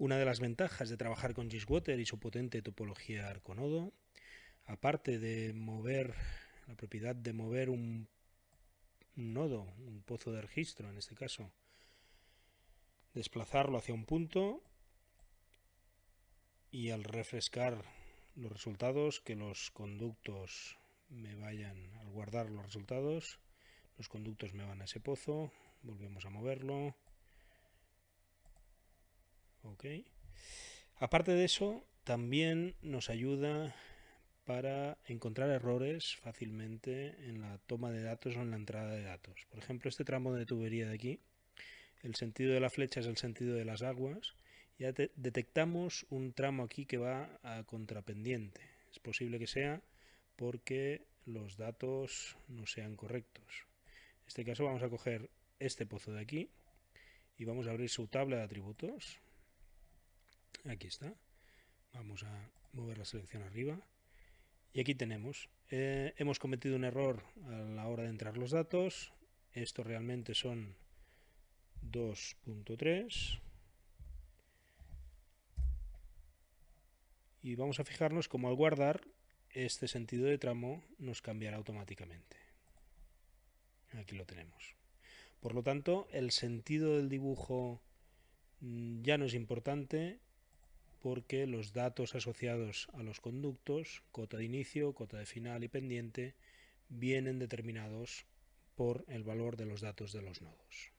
Una de las ventajas de trabajar con Giswater y su potente topología arco-nodo, aparte de mover la propiedad de mover un nodo, un pozo de registro en este caso, desplazarlo hacia un punto y al refrescar los resultados, que los conductos me vayan, al guardar los resultados, los conductos me van a ese pozo, volvemos a moverlo, Aparte de eso, también nos ayuda para encontrar errores fácilmente en la toma de datos o en la entrada de datos. Por ejemplo, este tramo de tubería de aquí, el sentido de la flecha es el sentido de las aguas, ya detectamos un tramo aquí que va a contrapendiente. Es posible que sea porque los datos no sean correctos. En este caso vamos a coger este pozo de aquí y vamos a abrir su tabla de atributos aquí está. Vamos a mover la selección arriba. Y aquí tenemos, eh, hemos cometido un error a la hora de entrar los datos. Esto realmente son 2.3. Y vamos a fijarnos cómo al guardar este sentido de tramo nos cambiará automáticamente. Aquí lo tenemos. Por lo tanto, el sentido del dibujo mm, ya no es importante, porque los datos asociados a los conductos, cota de inicio, cota de final y pendiente, vienen determinados por el valor de los datos de los nodos.